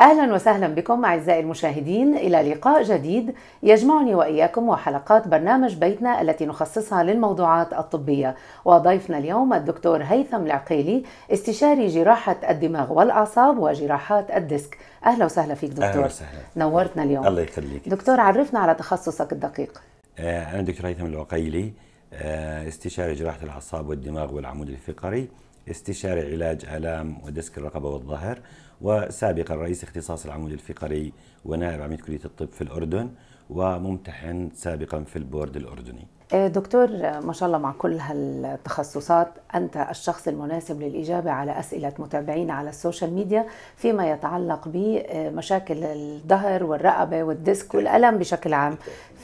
اهلا وسهلا بكم اعزائي المشاهدين الى لقاء جديد يجمعني واياكم وحلقات برنامج بيتنا التي نخصصها للموضوعات الطبيه وضيفنا اليوم الدكتور هيثم العقيلي استشاري جراحه الدماغ والاعصاب وجراحات الديسك اهلا وسهلا فيك دكتور اهلا وسهلا نورتنا اليوم الله يخليك دكتور عرفنا على تخصصك الدقيق آه، انا دكتور هيثم العقيلي آه، استشاري جراحه الاعصاب والدماغ والعمود الفقري استشاري علاج الام وديسك الرقبه والظهر وسابقا رئيس اختصاص العمود الفقري ونائب عميد كليه الطب في الاردن وممتحن سابقا في البورد الاردني. إيه، دكتور ما شاء الله مع كل هالتخصصات انت الشخص المناسب للاجابه على اسئله متابعينا على السوشيال ميديا فيما يتعلق بمشاكل الظهر والرقبه والديسك والالم بشكل عام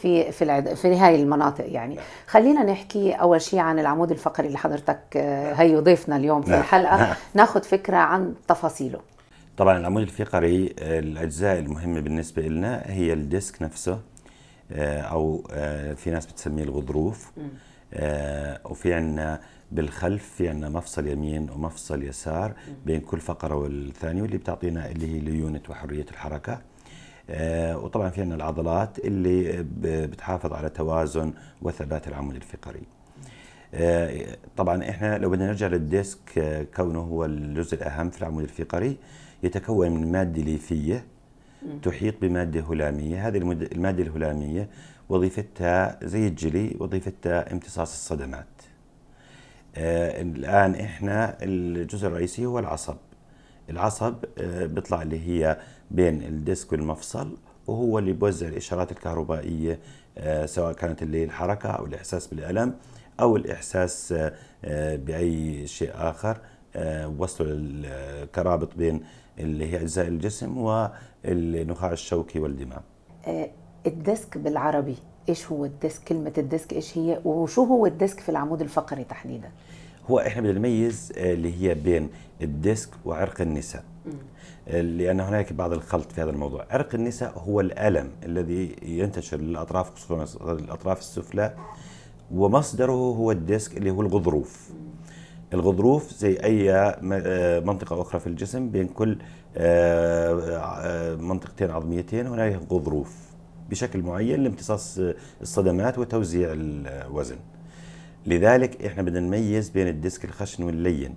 في في في هاي المناطق يعني خلينا نحكي اول شيء عن العمود الفقري اللي حضرتك آه، هي ضيفنا اليوم في نعم. الحلقه نعم. ناخذ فكره عن تفاصيله طبعا العمود الفقري آه، الاجزاء المهمه بالنسبه لنا هي الديسك نفسه آه، او آه، في ناس بتسميه الغضروف وفي عندنا بالخلف في عندنا مفصل يمين ومفصل يسار بين كل فقره والثانيه واللي بتعطينا اللي هي ليونت وحريه الحركه وطبعا في عندنا العضلات اللي بتحافظ على توازن وثبات العمود الفقري طبعا احنا لو بدنا نرجع للديسك كونه هو الجزء الاهم في العمود الفقري يتكون من مادة ليثية تحيط بمادة هلامية هذه المادة الهلامية وظيفتها زي الجلي وظيفتها امتصاص الصدمات آه، الآن إحنا الجزء الرئيسي هو العصب العصب آه، بيطلع اللي هي بين الديسك والمفصل وهو اللي بوزع الإشارات الكهربائية آه، سواء كانت اللي هي الحركة أو الإحساس بالألم أو الإحساس بأي شيء آخر آه، وصلوا للترابط بين اللي هي اجزاء الجسم والنخاع الشوكي والدماغ آه، الديسك بالعربي ايش هو الديسك كلمه الديسك ايش هي وشو هو الديسك في العمود الفقري تحديدا هو احنا بدنا نميز اللي هي بين الديسك وعرق النساء آه، لان هناك بعض الخلط في هذا الموضوع عرق النساء هو الالم الذي ينتشر للاطراف خصوصا الاطراف السفلى ومصدره هو الديسك اللي هو الغضروف مم. الغضروف زي أي آه، منطقة أخرى في الجسم بين كل آه، آه، منطقتين عظميتين هناك غضروف بشكل معين لامتصاص الصدمات وتوزيع الوزن لذلك احنا بدنا نميز بين الديسك الخشن واللين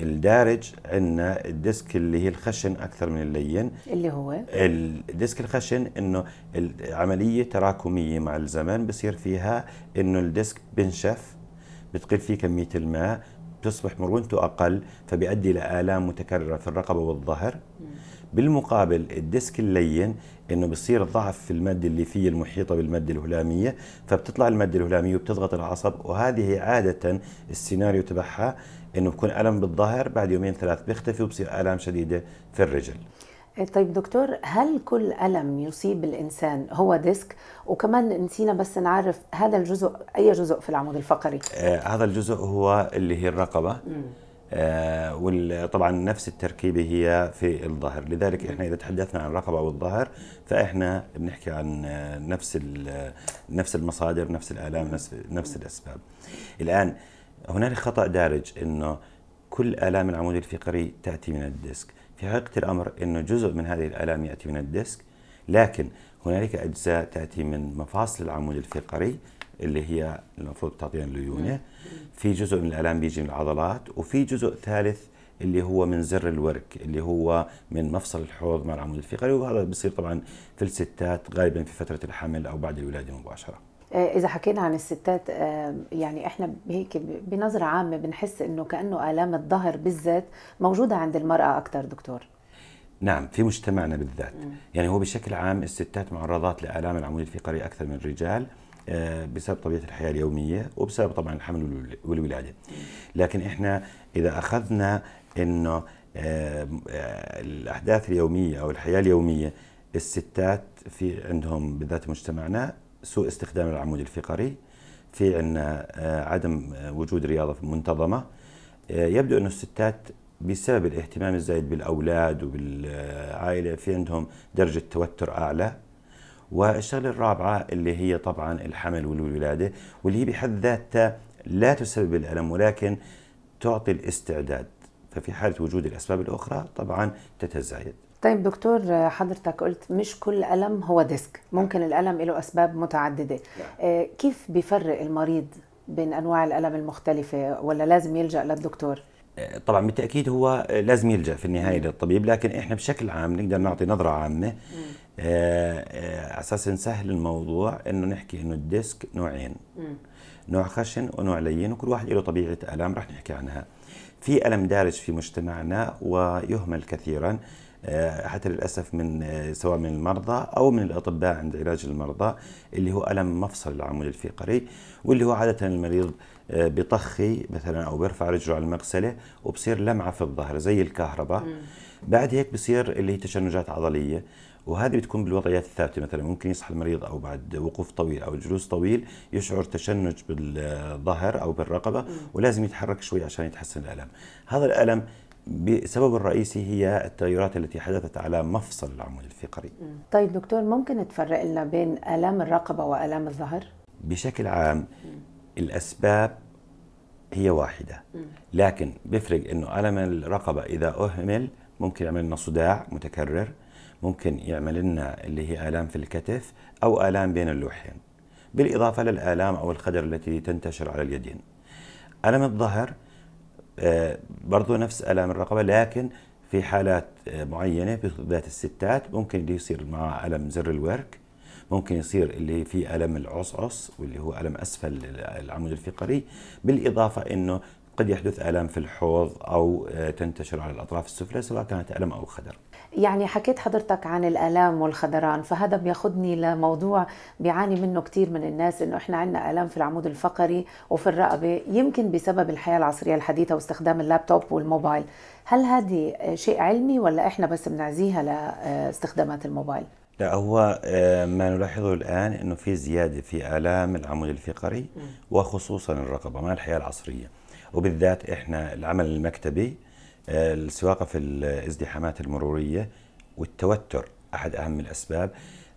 الدارج عندنا الديسك اللي هي الخشن اكثر من اللين اللي هو الديسك الخشن انه العمليه تراكميه مع الزمن بصير فيها انه الديسك بنشف بتقل فيه كمية الماء بتصبح مرونته أقل فبيؤدي لآلام متكررة في الرقبة والظهر بالمقابل الديسك اللين انه بصير ضعف في الماده الليفيه المحيطه بالماده الهلاميه فبتطلع الماده الهلاميه وبتضغط العصب وهذه عاده السيناريو تبعها انه بكون الم بالظهر بعد يومين ثلاث بيختفي وبصير الام شديده في الرجل طيب دكتور هل كل ألم يصيب الإنسان هو ديسك وكمان نسينا بس نعرف هذا الجزء أي جزء في العمود الفقري آه هذا الجزء هو اللي هي الرقبة آه وطبعا نفس التركيبه هي في الظهر لذلك احنا اذا تحدثنا عن الرقبه والظهر فاحنا بنحكي عن آه، نفس نفس المصادر نفس الالام نفس نفس الاسباب الان هنالك خطا دارج انه كل الام العمود الفقري تاتي من الديسك في حقيقة الأمر أنه جزء من هذه الآلام يأتي من الديسك لكن هنالك أجزاء تأتي من مفاصل العمود الفقري اللي هي المفروض تعطينا الليونة في جزء من الآلام بيجي من العضلات وفي جزء ثالث اللي هو من زر الورك اللي هو من مفصل الحوض مع العمود الفقري وهذا بيصير طبعا في الستات غالبا في فترة الحمل أو بعد الولادة مباشرة آه، إذا حكينا عن الستات آه، يعني إحنا هيك بنظرة عامة بنحس إنه كأنه آلام الظهر بالذات موجودة عند المرأة أكثر دكتور نعم في مجتمعنا بالذات مم. يعني هو بشكل عام الستات معرضات لآلام العمود الفقري أكثر من الرجال آه، بسبب طبيعة الحياة اليومية وبسبب طبعا الحمل والولادة لكن إحنا إذا أخذنا إنه الأحداث اليومية أو الحياة اليومية الستات في عندهم بالذات مجتمعنا سوء استخدام العمود الفقري في عنا آه، عدم آه، وجود رياضة منتظمة آه، يبدو أن الستات بسبب الاهتمام الزايد بالأولاد وبالعائلة في عندهم درجة توتر أعلى والشغلة الرابعة اللي هي طبعا الحمل والولادة واللي هي بحد ذاتها لا تسبب الألم ولكن تعطي الاستعداد ففي حالة وجود الأسباب الأخرى طبعا تتزايد طيب دكتور حضرتك قلت مش كل ألم هو ديسك ممكن الألم له أسباب متعددة نعم. آه، كيف بيفرق المريض بين أنواع الألم المختلفة ولا لازم يلجأ للدكتور؟ آه، طبعا بالتاكيد هو لازم يلجا في النهايه للطبيب لكن احنا بشكل عام نقدر نعطي نظره عامه آه، على اساس نسهل الموضوع انه نحكي انه الديسك نوعين نوع خشن ونوع لين وكل واحد له طبيعه الم رح نحكي عنها في الم دارج في مجتمعنا ويهمل كثيرا آه، حتى للاسف من آه، سواء من المرضى او من الاطباء عند علاج المرضى اللي هو الم مفصل العمود الفقري واللي هو عاده المريض آه، بطخي مثلا او بيرفع رجله على المغسله وبصير لمعه في الظهر زي الكهرباء بعد هيك بصير اللي هي تشنجات عضليه وهذه بتكون بالوضعيات الثابته مثلا ممكن يصحى المريض او بعد وقوف طويل او جلوس طويل يشعر تشنج بالظهر او بالرقبه ولازم يتحرك شوي عشان يتحسن الالم هذا الالم بسبب الرئيسي هي التغيرات التي حدثت على مفصل العمود الفقري طيب دكتور ممكن تفرق لنا بين آلام الرقبة وآلام الظهر؟ بشكل عام الأسباب هي واحدة لكن بيفرق أنه ألم الرقبة إذا أهمل ممكن يعمل لنا صداع متكرر ممكن يعمل لنا اللي هي آلام في الكتف أو آلام بين اللوحين بالإضافة للآلام أو الخدر التي تنتشر على اليدين ألم الظهر آه، برضو نفس الام الرقبه لكن في حالات آه، معينه بالذات الستات ممكن اللي يصير مع الم زر الورك ممكن يصير اللي في الم العصعص واللي هو الم اسفل العمود الفقري بالاضافه انه قد يحدث الام في الحوض او آه، تنتشر على الاطراف السفلى سواء كانت الم او خدر يعني حكيت حضرتك عن الآلام والخدران فهذا بياخذني لموضوع بيعاني منه كثير من الناس إنه إحنا عندنا آلام في العمود الفقري وفي الرقبة يمكن بسبب الحياة العصرية الحديثة واستخدام اللابتوب والموبايل هل هذه شيء علمي ولا إحنا بس بنعزيها لاستخدامات الموبايل؟ لا هو آه، ما نلاحظه الآن أنه في زيادة في آلام العمود الفقري وخصوصا الرقبة مع الحياة العصرية وبالذات إحنا العمل المكتبي السواقه في الازدحامات المروريه والتوتر احد اهم الاسباب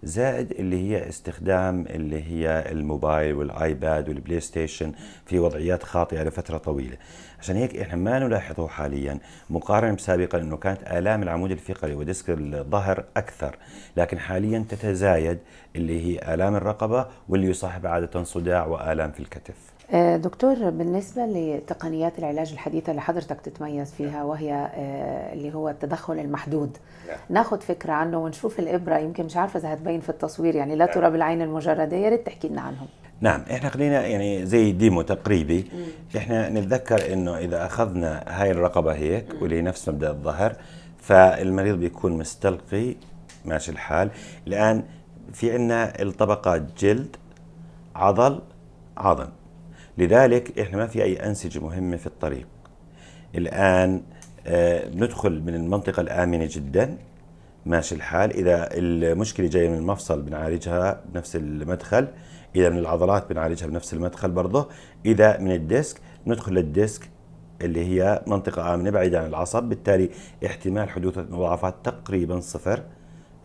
زائد اللي هي استخدام اللي هي الموبايل والايباد والبلاي ستيشن في وضعيات خاطئه لفتره طويله عشان هيك احنا ما نلاحظه حاليا مقارنه بسابقا انه كانت الام العمود الفقري وديسك الظهر اكثر لكن حاليا تتزايد اللي هي الام الرقبه واللي يصاحب عاده صداع والام في الكتف آه، دكتور بالنسبة لتقنيات العلاج الحديثة اللي حضرتك تتميز فيها نعم. وهي آه، اللي هو التدخل المحدود نعم. ناخد فكرة عنه ونشوف الإبرة يمكن مش عارفة إذا هتبين في التصوير يعني لا نعم. ترى بالعين المجردة يا ريت تحكي لنا عنهم نعم احنا خلينا يعني زي ديمو تقريبي احنا نتذكر انه اذا اخذنا هاي الرقبه هيك واللي نفس مبدا الظهر فالمريض بيكون مستلقي ماشي الحال الان في عندنا الطبقات جلد عضل عظم لذلك احنا ما في اي انسجه مهمه في الطريق الان آه بندخل من المنطقه الامنه جدا ماشي الحال اذا المشكله جايه من المفصل بنعالجها بنفس المدخل اذا من العضلات بنعالجها بنفس المدخل برضه اذا من الديسك ندخل للديسك اللي هي منطقه امنه بعيده عن العصب بالتالي احتمال حدوث مضاعفات تقريبا صفر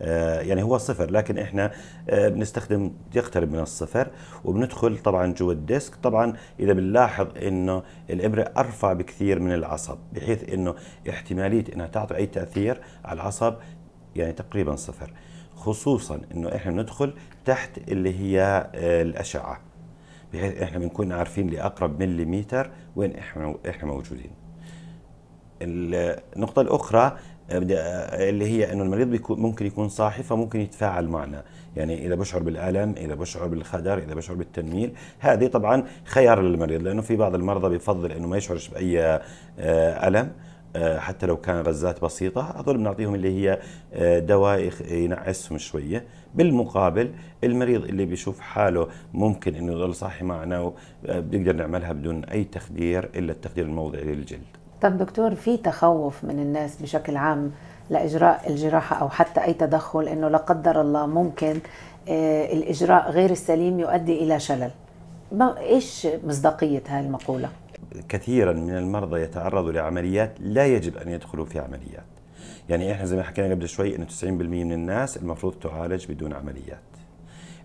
آه، يعني هو صفر لكن احنا آه، بنستخدم يقترب من الصفر وبندخل طبعا جوا الديسك طبعا اذا بنلاحظ انه الابره ارفع بكثير من العصب بحيث انه احتماليه انها تعطي اي تاثير على العصب يعني تقريبا صفر خصوصا انه احنا بندخل تحت اللي هي آه، الاشعه بحيث احنا بنكون عارفين لاقرب مليمتر وين احنا احنا موجودين النقطه الاخرى آه، آه، اللي هي انه المريض بيكون ممكن يكون صاحي فممكن يتفاعل معنا يعني اذا بشعر بالالم اذا بشعر بالخدر اذا بشعر بالتنميل هذه طبعا خيار للمريض لانه في بعض المرضى بيفضل انه ما يشعرش باي آه، الم حتى لو كان غزات بسيطة هذول بنعطيهم اللي هي دواء ينعسهم شوية بالمقابل المريض اللي بيشوف حاله ممكن انه يضل صاحي معنا بنقدر نعملها بدون اي تخدير الا التخدير الموضعي للجلد طب دكتور في تخوف من الناس بشكل عام لاجراء الجراحه او حتى اي تدخل انه لا قدر الله ممكن آه، الاجراء غير السليم يؤدي الى شلل ما ايش مصداقيه هذه المقوله كثيرا من المرضى يتعرضوا لعمليات لا يجب ان يدخلوا في عمليات يعني احنا زي ما حكينا قبل شوي انه 90% من الناس المفروض تعالج بدون عمليات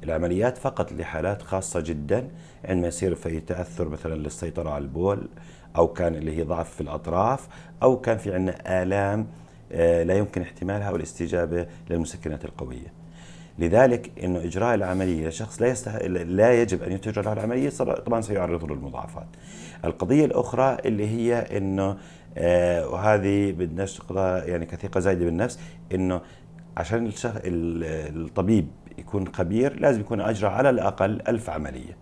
العمليات فقط لحالات خاصة جدا عندما يصير في تأثر مثلا للسيطرة على البول أو كان اللي هي ضعف في الأطراف أو كان في عندنا آلام آه، لا يمكن احتمالها أو الاستجابة للمسكنات القوية لذلك انه اجراء العمليه لشخص لا يستح... لا يجب ان يتجرى له العمليه طبعا سيعرضه للمضاعفات. القضيه الاخرى اللي هي انه آه، وهذه بدناش يعني كثيقه زايده بالنفس انه عشان الطبيب يكون خبير لازم يكون اجرى على الاقل ألف عمليه.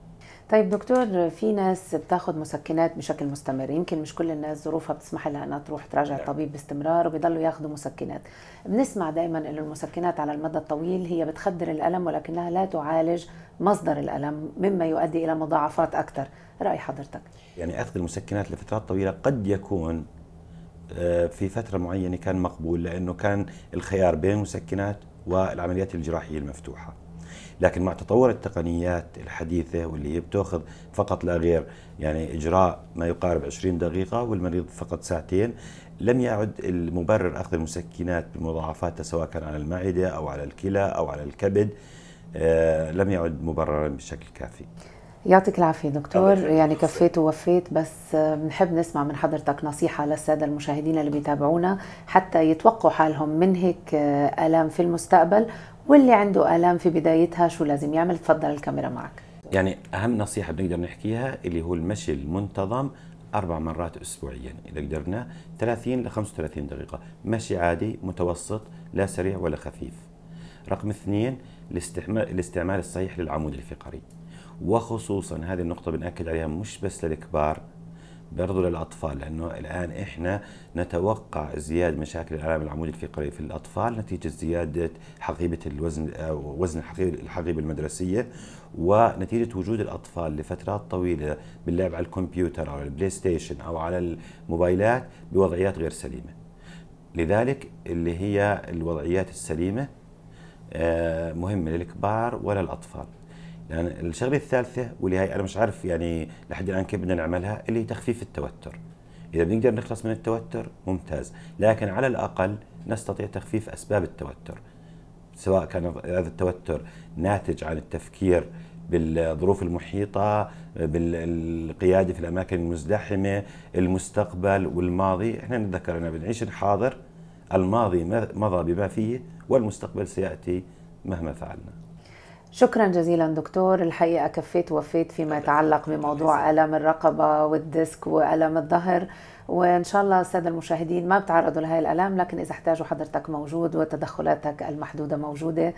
طيب دكتور في ناس بتاخد مسكنات بشكل مستمر يمكن مش كل الناس ظروفها بتسمح لها انها تروح تراجع الطبيب نعم. باستمرار وبيضلوا ياخدوا مسكنات بنسمع دائما ان المسكنات على المدى الطويل هي بتخدر الالم ولكنها لا تعالج مصدر الالم مما يؤدي الى مضاعفات اكثر راي حضرتك يعني اخذ المسكنات لفترات طويله قد يكون آه، في فترة معينة كان مقبول لأنه كان الخيار بين المسكنات والعمليات الجراحية المفتوحة لكن مع تطور التقنيات الحديثة واللي هي بتأخذ فقط لا غير يعني إجراء ما يقارب 20 دقيقة والمريض فقط ساعتين لم يعد المبرر أخذ المسكنات بمضاعفاتها سواء كان على المعدة أو على الكلى أو على الكبد آه، لم يعد مبررا بشكل كافي يعطيك العافية دكتور يعني كفيت ووفيت بس بنحب نسمع من حضرتك نصيحة للسادة المشاهدين اللي بيتابعونا حتى يتوقعوا حالهم من هيك آه، ألام في المستقبل واللي عنده الام في بدايتها شو لازم يعمل تفضل الكاميرا معك يعني اهم نصيحه بنقدر نحكيها اللي هو المشي المنتظم اربع مرات اسبوعيا اذا قدرنا 30 ل 35 دقيقه مشي عادي متوسط لا سريع ولا خفيف رقم اثنين الاستعمال الاستعمال الصحيح للعمود الفقري وخصوصا هذه النقطه بناكد عليها مش بس للكبار برضو للاطفال لانه الان احنا نتوقع ازدياد مشاكل الالام العمودي الفقري في الاطفال نتيجه زياده حقيبه الوزن آه، وزن الحقيبه المدرسيه ونتيجه وجود الاطفال لفترات طويله باللعب على الكمبيوتر او على البلاي ستيشن او على الموبايلات بوضعيات غير سليمه. لذلك اللي هي الوضعيات السليمه آه، مهمه للكبار وللاطفال. يعني الشغله الثالثه واللي هي انا مش عارف يعني لحد الان كيف بدنا نعملها اللي هي تخفيف التوتر اذا بنقدر نخلص من التوتر ممتاز لكن على الاقل نستطيع تخفيف اسباب التوتر سواء كان هذا التوتر ناتج عن التفكير بالظروف المحيطة بالقيادة في الأماكن المزدحمة المستقبل والماضي إحنا نتذكر أننا بنعيش الحاضر الماضي مضى بما فيه والمستقبل سيأتي مهما فعلنا شكرا جزيلا دكتور الحقيقة كفيت وفيت فيما يتعلق بموضوع ألم الرقبة والديسك وألم الظهر وإن شاء الله السادة المشاهدين ما بتعرضوا لهي الألام لكن إذا احتاجوا حضرتك موجود وتدخلاتك المحدودة موجودة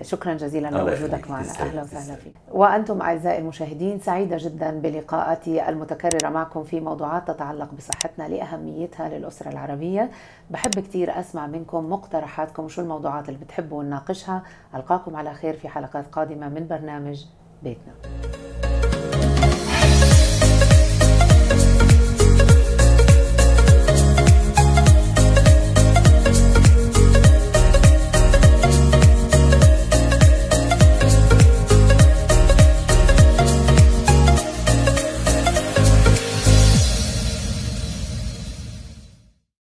شكرا جزيلا لوجودك معنا اهلا وسهلا فيك وانتم اعزائي المشاهدين سعيده جدا بلقاءاتي المتكرره معكم في موضوعات تتعلق بصحتنا لاهميتها للاسره العربيه بحب كثير اسمع منكم مقترحاتكم شو الموضوعات اللي بتحبوا نناقشها القاكم على خير في حلقات قادمه من برنامج بيتنا